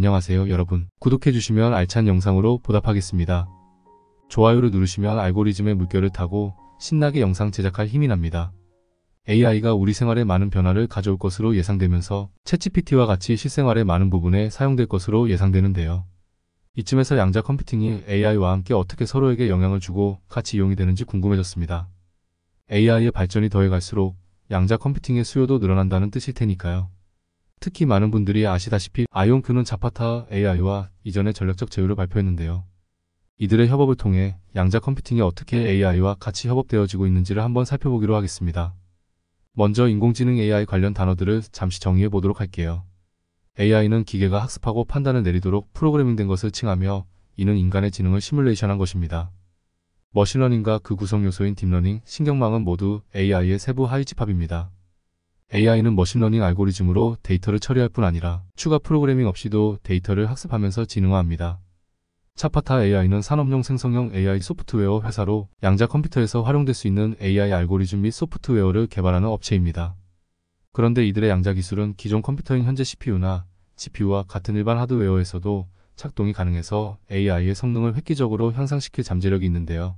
안녕하세요 여러분. 구독해주시면 알찬 영상으로 보답하겠습니다. 좋아요를 누르시면 알고리즘의 물결을 타고 신나게 영상 제작할 힘이 납니다. AI가 우리 생활에 많은 변화를 가져올 것으로 예상되면서 챗GPT와 같이 실생활의 많은 부분에 사용될 것으로 예상되는데요. 이쯤에서 양자 컴퓨팅이 AI와 함께 어떻게 서로에게 영향을 주고 같이 이용이 되는지 궁금해졌습니다. AI의 발전이 더해갈수록 양자 컴퓨팅의 수요도 늘어난다는 뜻일 테니까요. 특히 많은 분들이 아시다시피 아이온큐는 자파타 AI와 이전에 전략적 제휴를 발표했는데요. 이들의 협업을 통해 양자 컴퓨팅이 어떻게 AI와 같이 협업되어지고 있는지를 한번 살펴보기로 하겠습니다. 먼저 인공지능 AI 관련 단어들을 잠시 정의해 보도록 할게요. AI는 기계가 학습하고 판단을 내리도록 프로그래밍된 것을 칭하며 이는 인간의 지능을 시뮬레이션한 것입니다. 머신러닝과 그 구성 요소인 딥러닝, 신경망은 모두 AI의 세부 하위집합입니다. AI는 머신러닝 알고리즘으로 데이터를 처리할 뿐 아니라 추가 프로그래밍 없이도 데이터를 학습하면서 진능화합니다 차파타 AI는 산업용 생성형 AI 소프트웨어 회사로 양자 컴퓨터에서 활용될 수 있는 AI 알고리즘 및 소프트웨어를 개발하는 업체입니다. 그런데 이들의 양자 기술은 기존 컴퓨터인 현재 CPU나 GPU와 같은 일반 하드웨어에서도 착동이 가능해서 AI의 성능을 획기적으로 향상시킬 잠재력이 있는데요.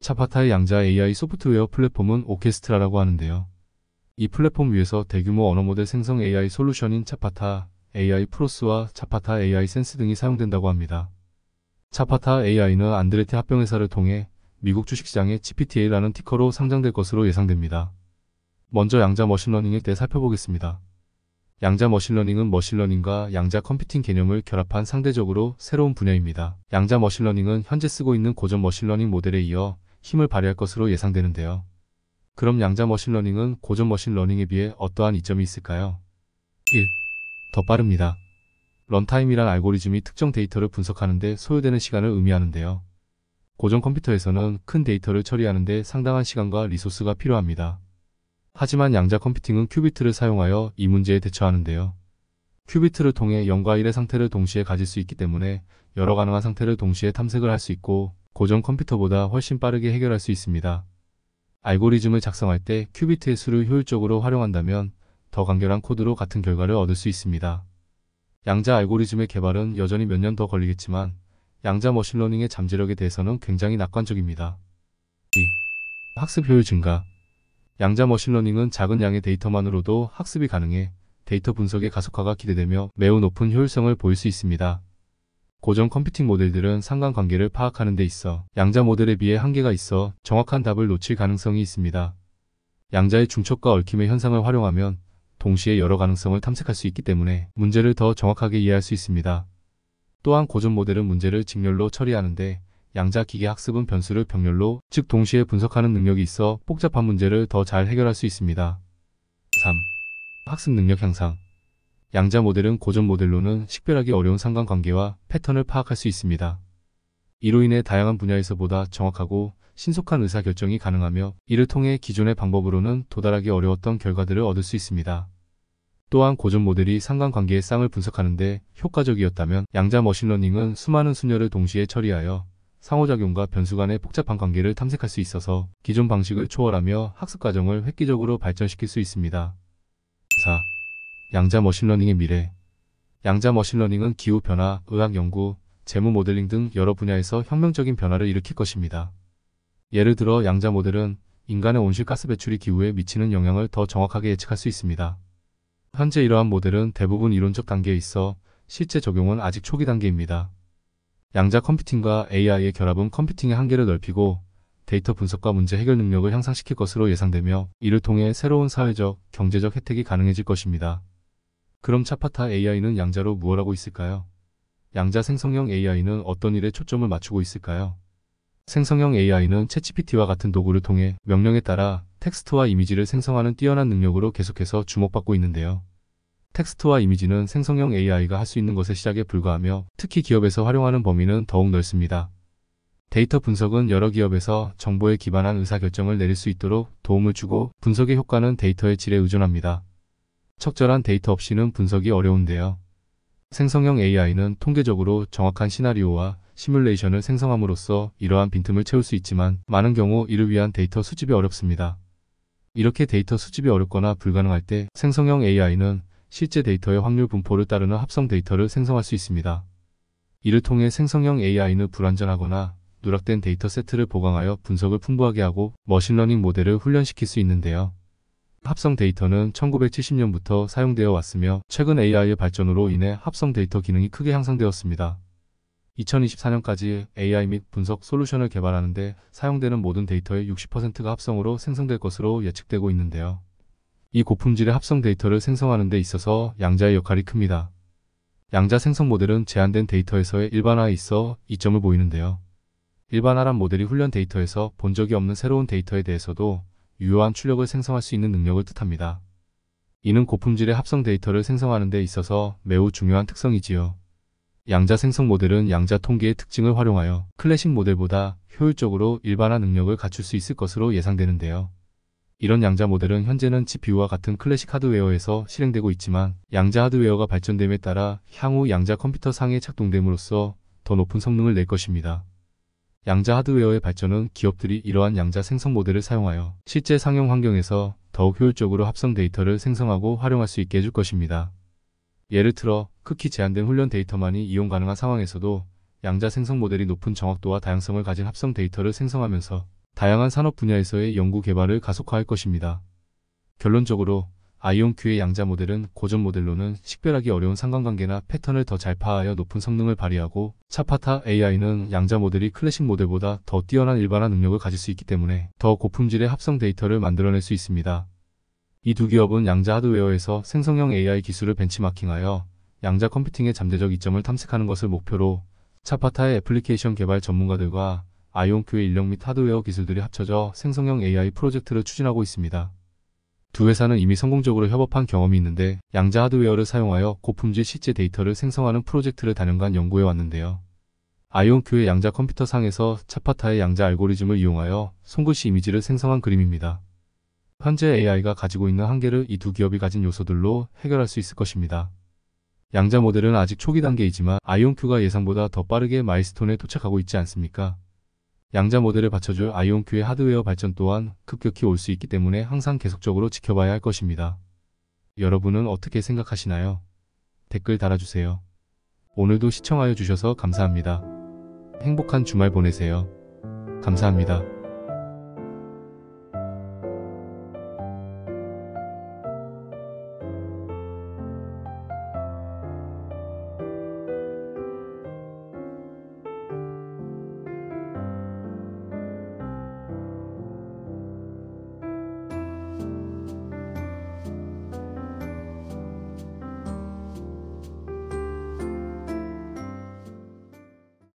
차파타의 양자 AI 소프트웨어 플랫폼은 오케스트라라고 하는데요. 이 플랫폼 위에서 대규모 언어 모델 생성 AI 솔루션인 차파타 AI 프로스와 차파타 AI 센스 등이 사용된다고 합니다. 차파타 AI는 안드레티 합병회사를 통해 미국 주식시장에 GPTA라는 티커로 상장될 것으로 예상됩니다. 먼저 양자 머신러닝에 대해 살펴보겠습니다. 양자 머신러닝은 머신러닝과 양자 컴퓨팅 개념을 결합한 상대적으로 새로운 분야입니다. 양자 머신러닝은 현재 쓰고 있는 고전 머신러닝 모델에 이어 힘을 발휘할 것으로 예상되는데요. 그럼 양자 머신러닝은 고전 머신러닝에 비해 어떠한 이점이 있을까요? 1. 더 빠릅니다. 런타임이란 알고리즘이 특정 데이터를 분석하는데 소요되는 시간을 의미하는데요. 고전 컴퓨터에서는 큰 데이터를 처리하는데 상당한 시간과 리소스가 필요합니다. 하지만 양자 컴퓨팅은 큐비트를 사용하여 이 문제에 대처하는데요. 큐비트를 통해 0과 1의 상태를 동시에 가질 수 있기 때문에 여러 가능한 상태를 동시에 탐색을 할 수 있고 고전 컴퓨터보다 훨씬 빠르게 해결할 수 있습니다. 알고리즘을 작성할 때 큐비트의 수를 효율적으로 활용한다면 더 간결한 코드로 같은 결과를 얻을 수 있습니다. 양자 알고리즘의 개발은 여전히 몇 년 더 걸리겠지만 양자 머신러닝의 잠재력에 대해서는 굉장히 낙관적입니다. 2. 학습 효율 증가 양자 머신러닝은 작은 양의 데이터만으로도 학습이 가능해 데이터 분석의 가속화가 기대되며 매우 높은 효율성을 보일 수 있습니다. 고전 컴퓨팅 모델들은 상관관계를 파악하는 데 있어 양자 모델에 비해 한계가 있어 정확한 답을 놓칠 가능성이 있습니다. 양자의 중첩과 얽힘의 현상을 활용하면 동시에 여러 가능성을 탐색할 수 있기 때문에 문제를 더 정확하게 이해할 수 있습니다. 또한 고전 모델은 문제를 직렬로 처리하는데 양자 기계 학습은 변수를 병렬로 즉 동시에 분석하는 능력이 있어 복잡한 문제를 더 잘 해결할 수 있습니다. 3. 학습 능력 향상 양자 모델은 고전 모델로는 식별하기 어려운 상관관계와 패턴을 파악할 수 있습니다. 이로 인해 다양한 분야에서 보다 정확하고 신속한 의사결정이 가능하며 이를 통해 기존의 방법으로는 도달하기 어려웠던 결과들을 얻을 수 있습니다. 또한 고전 모델이 상관관계의 쌍을 분석하는데 효과적이었다면 양자 머신러닝은 수많은 수녀를 동시에 처리하여 상호작용과 변수 간의 복잡한 관계를 탐색할 수 있어서 기존 방식을 초월하며 학습과정을 획기적으로 발전시킬 수 있습니다. 4. 양자 머신러닝의 미래 양자 머신러닝은 기후변화, 의학연구, 재무 모델링 등 여러 분야에서 혁명적인 변화를 일으킬 것입니다. 예를 들어 양자 모델은 인간의 온실가스 배출이 기후에 미치는 영향을 더 정확하게 예측할 수 있습니다. 현재 이러한 모델은 대부분 이론적 단계에 있어 실제 적용은 아직 초기 단계입니다. 양자 컴퓨팅과 AI의 결합은 컴퓨팅의 한계를 넓히고 데이터 분석과 문제 해결 능력을 향상시킬 것으로 예상되며 이를 통해 새로운 사회적, 경제적 혜택이 가능해질 것입니다. 그럼 차파타 AI는 양자로 무엇 하고 있을까요? 양자 생성형 AI는 어떤 일에 초점을 맞추고 있을까요? 생성형 AI는 챗치피티와 같은 도구를 통해 명령에 따라 텍스트와 이미지를 생성하는 뛰어난 능력으로 계속해서 주목받고 있는데요. 텍스트와 이미지는 생성형 AI가 할 수 있는 것의 시작에 불과하며 특히 기업에서 활용하는 범위는 더욱 넓습니다. 데이터 분석은 여러 기업에서 정보에 기반한 의사결정을 내릴 수 있도록 도움을 주고 분석의 효과는 데이터의 질에 의존합니다. 적절한 데이터 없이는 분석이 어려운데요. 생성형 AI는 통계적으로 정확한 시나리오와 시뮬레이션을 생성함으로써 이러한 빈틈을 채울 수 있지만 많은 경우 이를 위한 데이터 수집이 어렵습니다. 이렇게 데이터 수집이 어렵거나 불가능할 때 생성형 AI는 실제 데이터의 확률 분포를 따르는 합성 데이터를 생성할 수 있습니다. 이를 통해 생성형 AI는 불완전하거나 누락된 데이터 세트를 보강하여 분석을 풍부하게 하고 머신러닝 모델을 훈련시킬 수 있는데요. 합성 데이터는 1970년부터 사용되어 왔으며 최근 AI의 발전으로 인해 합성 데이터 기능이 크게 향상되었습니다. 2024년까지 AI 및 분석 솔루션을 개발하는 데 사용되는 모든 데이터의 60%가 합성으로 생성될 것으로 예측되고 있는데요. 이 고품질의 합성 데이터를 생성하는 데 있어서 양자의 역할이 큽니다. 양자 생성 모델은 제한된 데이터에서의 일반화에 있어 이점을 보이는데요. 일반화란 모델이 훈련 데이터에서 본 적이 없는 새로운 데이터에 대해서도 유효한 출력을 생성할 수 있는 능력을 뜻합니다. 이는 고품질의 합성 데이터를 생성하는 데 있어서 매우 중요한 특성이지요. 양자 생성 모델은 양자 통계의 특징을 활용하여 클래식 모델보다 효율적으로 일반화 능력을 갖출 수 있을 것으로 예상되는데요. 이런 양자 모델은 현재는 GPU와 같은 클래식 하드웨어에서 실행되고 있지만 양자 하드웨어가 발전됨에 따라 향후 양자 컴퓨터 상에 착동됨으로써 더 높은 성능을 낼 것입니다. 양자 하드웨어의 발전은 기업들이 이러한 양자 생성 모델을 사용하여 실제 상용 환경에서 더욱 효율적으로 합성 데이터를 생성하고 활용할 수 있게 해줄 것입니다. 예를 들어 크기 제한된 훈련 데이터만이 이용 가능한 상황에서도 양자 생성 모델이 높은 정확도와 다양성을 가진 합성 데이터를 생성하면서 다양한 산업 분야에서의 연구 개발을 가속화할 것입니다. 결론적으로 아이온Q의 양자 모델은 고전 모델로는 식별하기 어려운 상관관계나 패턴을 더 잘 파하여 높은 성능을 발휘하고 차파타 AI는 양자 모델이 클래식 모델보다 더 뛰어난 일반화 능력을 가질 수 있기 때문에 더 고품질의 합성 데이터를 만들어낼 수 있습니다. 이 두 기업은 양자 하드웨어에서 생성형 AI 기술을 벤치마킹하여 양자 컴퓨팅의 잠재적 이점을 탐색하는 것을 목표로 차파타의 애플리케이션 개발 전문가들과 아이온Q의 인력 및 하드웨어 기술들이 합쳐져 생성형 AI 프로젝트를 추진하고 있습니다. 두 회사는 이미 성공적으로 협업한 경험이 있는데 양자 하드웨어를 사용하여 고품질 실제 데이터를 생성하는 프로젝트를 다년간 연구해 왔는데요. 아이온큐의 양자 컴퓨터 상에서 차파타의 양자 알고리즘을 이용하여 송글씨 이미지를 생성한 그림입니다. 현재 AI가 가지고 있는 한계를 이 두 기업이 가진 요소들로 해결할 수 있을 것입니다. 양자 모델은 아직 초기 단계이지만 아이온큐가 예상보다 더 빠르게 마일스톤에 도착하고 있지 않습니까? 양자 모델을 받쳐줄 아이온큐의 하드웨어 발전 또한 급격히 올 수 있기 때문에 항상 계속적으로 지켜봐야 할 것입니다. 여러분은 어떻게 생각하시나요? 댓글 달아주세요. 오늘도 시청하여 주셔서 감사합니다. 행복한 주말 보내세요. 감사합니다.